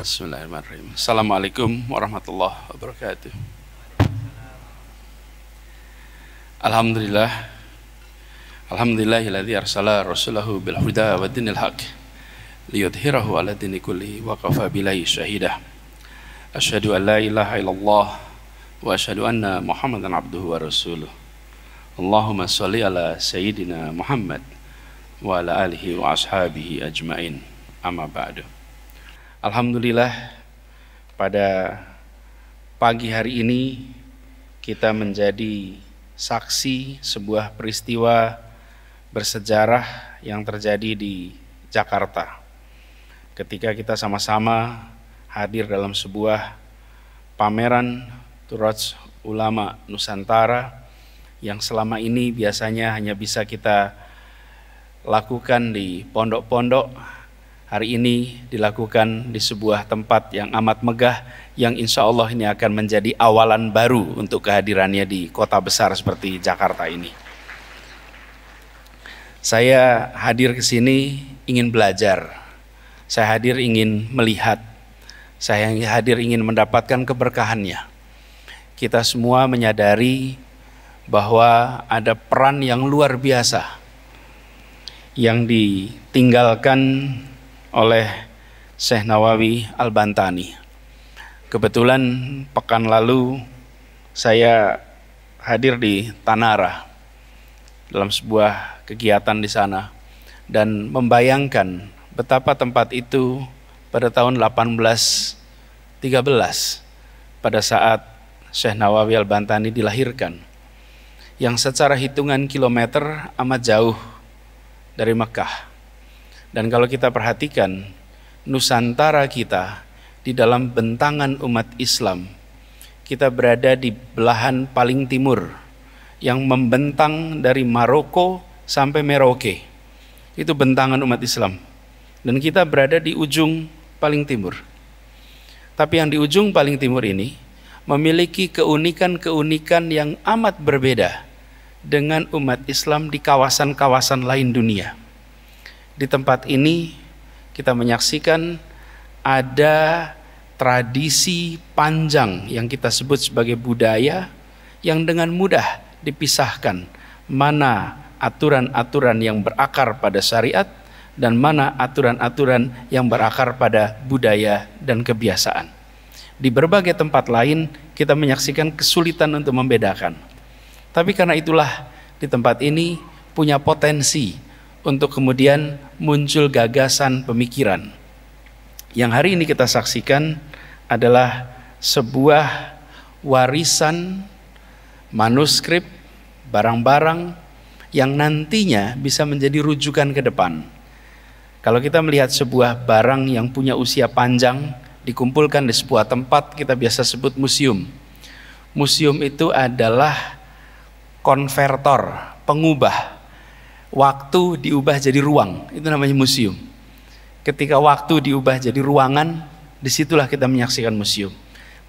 Bismillahirrahmanirrahim. Assalamualaikum warahmatullahi wabarakatuh. Alhamdulillah. alladzi arsala rasulahu bil huda wa dinil haq liyudhhirahu ala dini kulli wa kafa billahi shahida. Asyhadu an la ilaha illallah wa asyhadu anna Muhammadan abduhu wa rasuluh. Allahumma shalli ala sayyidina Muhammad wa ala alihi wa ashabihi ajmain. Amma ba'du. Alhamdulillah pada pagi hari ini kita menjadi saksi sebuah peristiwa bersejarah yang terjadi di Jakarta. Ketika kita sama-sama hadir dalam sebuah pameran Turaj Ulama Nusantara yang selama ini biasanya hanya bisa kita lakukan di pondok-pondok hari ini dilakukan di sebuah tempat yang amat megah yang insya Allah ini akan menjadi awalan baru untuk kehadirannya di kota besar seperti Jakarta ini. Saya hadir ke sini ingin belajar, saya hadir ingin melihat, saya hadir ingin mendapatkan keberkahannya. Kita semua menyadari bahwa ada peran yang luar biasa yang ditinggalkan oleh Syekh Nawawi Al-Bantani. Kebetulan pekan lalu saya hadir di Tanara dalam sebuah kegiatan di sana dan membayangkan betapa tempat itu pada tahun 1813 pada saat Syekh Nawawi Al-Bantani dilahirkan yang secara hitungan kilometer amat jauh dari Mekah dan kalau kita perhatikan Nusantara kita di dalam bentangan umat Islam, kita berada di belahan paling timur yang membentang dari Maroko sampai Merauke. Itu bentangan umat Islam. Dan kita berada di ujung paling timur. Tapi yang di ujung paling timur ini memiliki keunikan-keunikan yang amat berbeda dengan umat Islam di kawasan-kawasan lain dunia di tempat ini kita menyaksikan ada tradisi panjang yang kita sebut sebagai budaya yang dengan mudah dipisahkan mana aturan-aturan yang berakar pada syariat dan mana aturan-aturan yang berakar pada budaya dan kebiasaan. Di berbagai tempat lain kita menyaksikan kesulitan untuk membedakan. Tapi karena itulah di tempat ini punya potensi untuk kemudian muncul gagasan pemikiran. Yang hari ini kita saksikan adalah sebuah warisan manuskrip barang-barang yang nantinya bisa menjadi rujukan ke depan. Kalau kita melihat sebuah barang yang punya usia panjang dikumpulkan di sebuah tempat, kita biasa sebut museum. Museum itu adalah konvertor, pengubah waktu diubah jadi ruang, itu namanya museum. Ketika waktu diubah jadi ruangan, disitulah kita menyaksikan museum.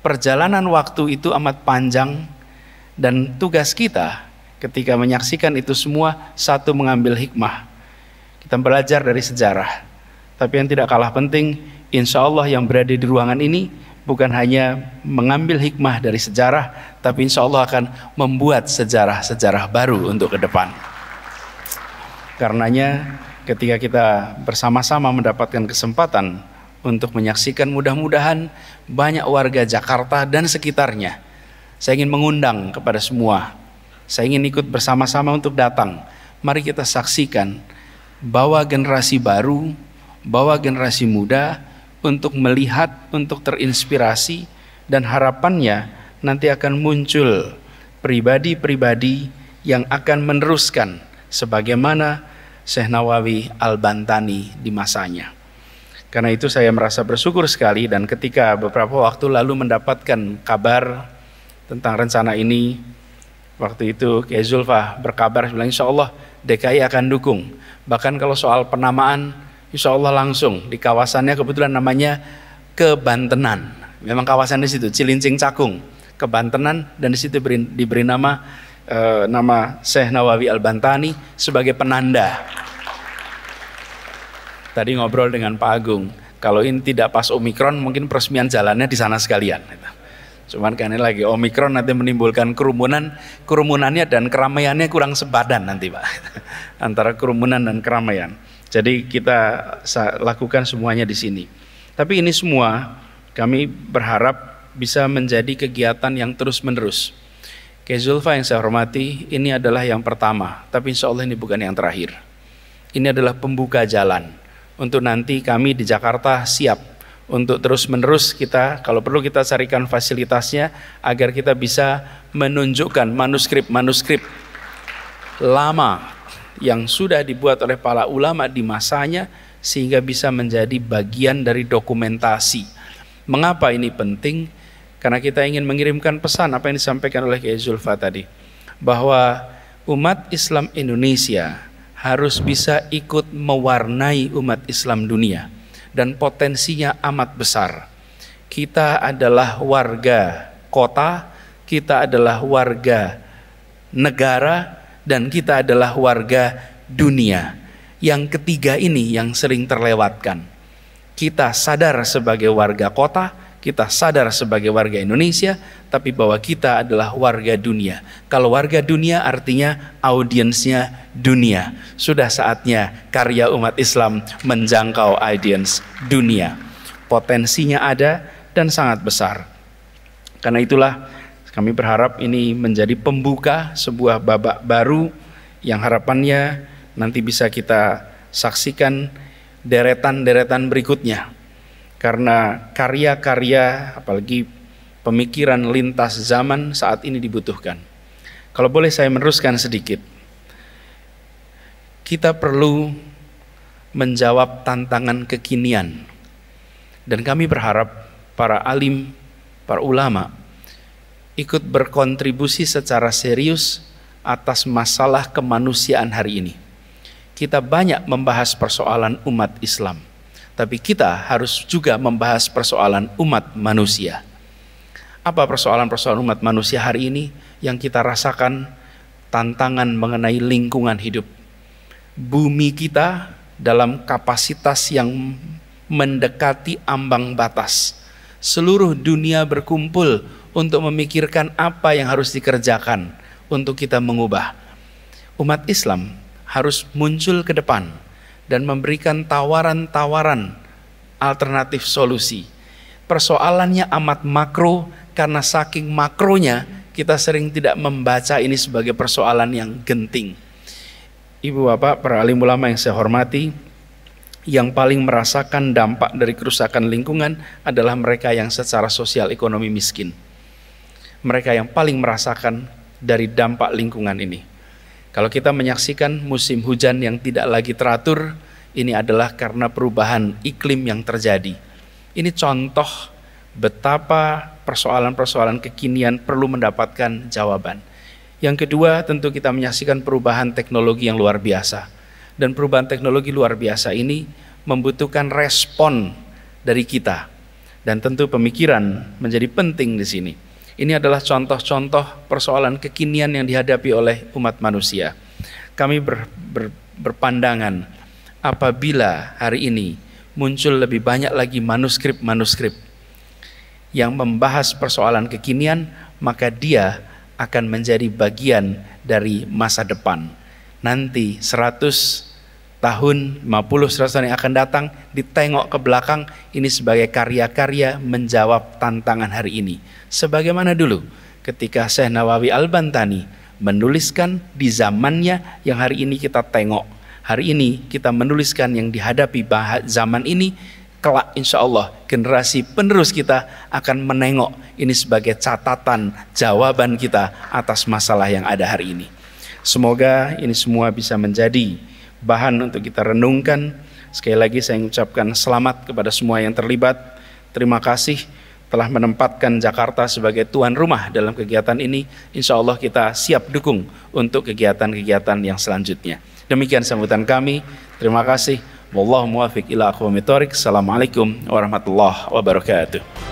Perjalanan waktu itu amat panjang dan tugas kita ketika menyaksikan itu semua satu mengambil hikmah. Kita belajar dari sejarah. Tapi yang tidak kalah penting, insya Allah yang berada di ruangan ini bukan hanya mengambil hikmah dari sejarah, tapi insya Allah akan membuat sejarah-sejarah baru untuk ke depan. Karenanya ketika kita bersama-sama mendapatkan kesempatan untuk menyaksikan mudah-mudahan banyak warga Jakarta dan sekitarnya. Saya ingin mengundang kepada semua. Saya ingin ikut bersama-sama untuk datang. Mari kita saksikan bahwa generasi baru, bahwa generasi muda untuk melihat, untuk terinspirasi dan harapannya nanti akan muncul pribadi-pribadi yang akan meneruskan sebagaimana Syekh Nawawi Al-Bantani di masanya. Karena itu saya merasa bersyukur sekali dan ketika beberapa waktu lalu mendapatkan kabar tentang rencana ini, waktu itu Kiai Zulfa berkabar bilang insya Allah DKI akan dukung. Bahkan kalau soal penamaan, insya Allah langsung di kawasannya kebetulan namanya Kebantenan. Memang kawasannya situ, Cilincing Cakung, Kebantenan dan di situ diberi, diberi nama eh, nama Syekh Nawawi Al-Bantani sebagai penanda. Tadi ngobrol dengan Pak Agung, kalau ini tidak pas Omikron mungkin peresmian jalannya di sana sekalian. Cuman karena lagi Omikron nanti menimbulkan kerumunan, kerumunannya dan keramaiannya kurang sepadan nanti Pak. Antara kerumunan dan keramaian. Jadi kita lakukan semuanya di sini. Tapi ini semua kami berharap bisa menjadi kegiatan yang terus-menerus. Zulfa yang saya hormati, ini adalah yang pertama, tapi insya Allah ini bukan yang terakhir. Ini adalah pembuka jalan untuk nanti kami di Jakarta siap untuk terus-menerus kita, kalau perlu kita carikan fasilitasnya agar kita bisa menunjukkan manuskrip-manuskrip lama yang sudah dibuat oleh para ulama di masanya sehingga bisa menjadi bagian dari dokumentasi. Mengapa ini penting? Karena kita ingin mengirimkan pesan apa yang disampaikan oleh Kiai Zulfa tadi. Bahwa umat Islam Indonesia harus bisa ikut mewarnai umat Islam dunia. Dan potensinya amat besar. Kita adalah warga kota, kita adalah warga negara, dan kita adalah warga dunia. Yang ketiga ini yang sering terlewatkan. Kita sadar sebagai warga kota, kita sadar sebagai warga Indonesia, tapi bahwa kita adalah warga dunia. Kalau warga dunia artinya audiensnya dunia. Sudah saatnya karya umat Islam menjangkau audiens dunia. Potensinya ada dan sangat besar. Karena itulah kami berharap ini menjadi pembuka sebuah babak baru yang harapannya nanti bisa kita saksikan deretan-deretan berikutnya karena karya-karya apalagi pemikiran lintas zaman saat ini dibutuhkan. Kalau boleh saya meneruskan sedikit. Kita perlu menjawab tantangan kekinian. Dan kami berharap para alim, para ulama ikut berkontribusi secara serius atas masalah kemanusiaan hari ini. Kita banyak membahas persoalan umat Islam tapi kita harus juga membahas persoalan umat manusia. Apa persoalan-persoalan umat manusia hari ini yang kita rasakan tantangan mengenai lingkungan hidup? Bumi kita dalam kapasitas yang mendekati ambang batas. Seluruh dunia berkumpul untuk memikirkan apa yang harus dikerjakan untuk kita mengubah. Umat Islam harus muncul ke depan dan memberikan tawaran-tawaran alternatif solusi. Persoalannya amat makro karena saking makronya kita sering tidak membaca ini sebagai persoalan yang genting. Ibu Bapak, para alim ulama yang saya hormati, yang paling merasakan dampak dari kerusakan lingkungan adalah mereka yang secara sosial ekonomi miskin. Mereka yang paling merasakan dari dampak lingkungan ini. Kalau kita menyaksikan musim hujan yang tidak lagi teratur, ini adalah karena perubahan iklim yang terjadi. Ini contoh betapa persoalan-persoalan kekinian perlu mendapatkan jawaban. Yang kedua, tentu kita menyaksikan perubahan teknologi yang luar biasa. Dan perubahan teknologi luar biasa ini membutuhkan respon dari kita. Dan tentu pemikiran menjadi penting di sini. Ini adalah contoh-contoh persoalan kekinian yang dihadapi oleh umat manusia. Kami ber, ber, berpandangan apabila hari ini muncul lebih banyak lagi manuskrip-manuskrip yang membahas persoalan kekinian, maka dia akan menjadi bagian dari masa depan. Nanti 100 tahun 50 tahun yang akan datang ditengok ke belakang ini sebagai karya-karya menjawab tantangan hari ini. Sebagaimana dulu ketika Syekh Nawawi Al-Bantani menuliskan di zamannya yang hari ini kita tengok. Hari ini kita menuliskan yang dihadapi zaman ini kelak insya Allah generasi penerus kita akan menengok ini sebagai catatan jawaban kita atas masalah yang ada hari ini. Semoga ini semua bisa menjadi bahan untuk kita renungkan. Sekali lagi saya ucapkan selamat kepada semua yang terlibat. Terima kasih telah menempatkan Jakarta sebagai tuan rumah dalam kegiatan ini. Insya Allah kita siap dukung untuk kegiatan-kegiatan yang selanjutnya. Demikian sambutan kami. Terima kasih. Wallahu muwafiq ila Assalamualaikum warahmatullahi wabarakatuh.